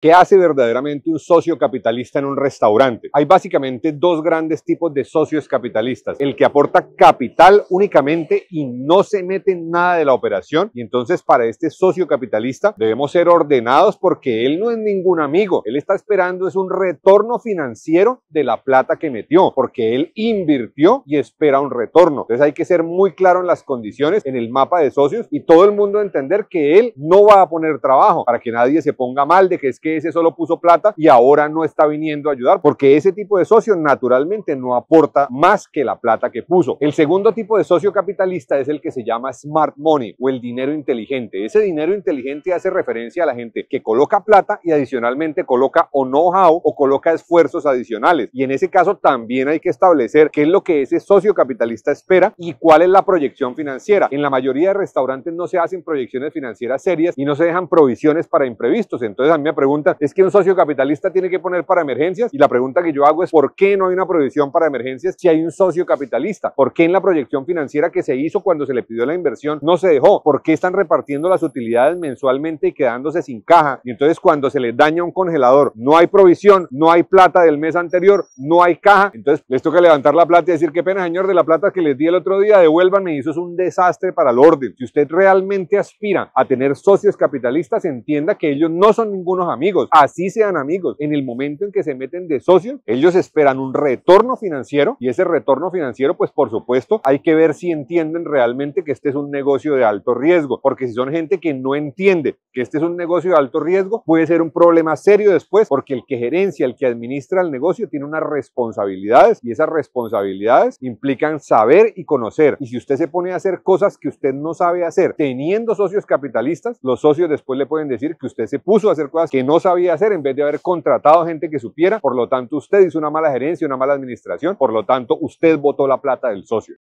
¿Qué hace verdaderamente un socio capitalista en un restaurante? Hay básicamente dos grandes tipos de socios capitalistas. El que aporta capital únicamente y no se mete en nada de la operación. Y entonces para este socio capitalista debemos ser ordenados porque él no es ningún amigo. Él está esperando es un retorno financiero de la plata que metió. Porque él invirtió y espera un retorno. Entonces hay que ser muy claro en las condiciones, en el mapa de socios y todo el mundo entender que él no va a poner trabajo para que nadie se ponga mal de que es que ese solo puso plata y ahora no está viniendo a ayudar, porque ese tipo de socio naturalmente no aporta más que la plata que puso. El segundo tipo de socio capitalista es el que se llama smart money o el dinero inteligente. Ese dinero inteligente hace referencia a la gente que coloca plata y adicionalmente coloca o know-how o coloca esfuerzos adicionales. Y en ese caso también hay que establecer qué es lo que ese socio capitalista espera y cuál es la proyección financiera. En la mayoría de restaurantes no se hacen proyecciones financieras serias y no se dejan provisiones para imprevistos. Entonces a mí me pregunto es que un socio capitalista tiene que poner para emergencias y la pregunta que yo hago es ¿por qué no hay una provisión para emergencias si hay un socio capitalista? ¿Por qué en la proyección financiera que se hizo cuando se le pidió la inversión no se dejó? ¿Por qué están repartiendo las utilidades mensualmente y quedándose sin caja? Y entonces cuando se les daña un congelador no hay provisión, no hay plata del mes anterior, no hay caja, entonces les toca levantar la plata y decir qué pena señor de la plata que les di el otro día, devuélvanme y eso es un desastre para el orden. Si usted realmente aspira a tener socios capitalistas, entienda que ellos no son ningunos amigos así sean amigos, en el momento en que se meten de socios, ellos esperan un retorno financiero y ese retorno financiero, pues por supuesto, hay que ver si entienden realmente que este es un negocio de alto riesgo, porque si son gente que no entiende este es un negocio de alto riesgo, puede ser un problema serio después porque el que gerencia, el que administra el negocio tiene unas responsabilidades y esas responsabilidades implican saber y conocer. Y si usted se pone a hacer cosas que usted no sabe hacer teniendo socios capitalistas, los socios después le pueden decir que usted se puso a hacer cosas que no sabía hacer en vez de haber contratado gente que supiera. Por lo tanto, usted hizo una mala gerencia, una mala administración. Por lo tanto, usted votó la plata del socio.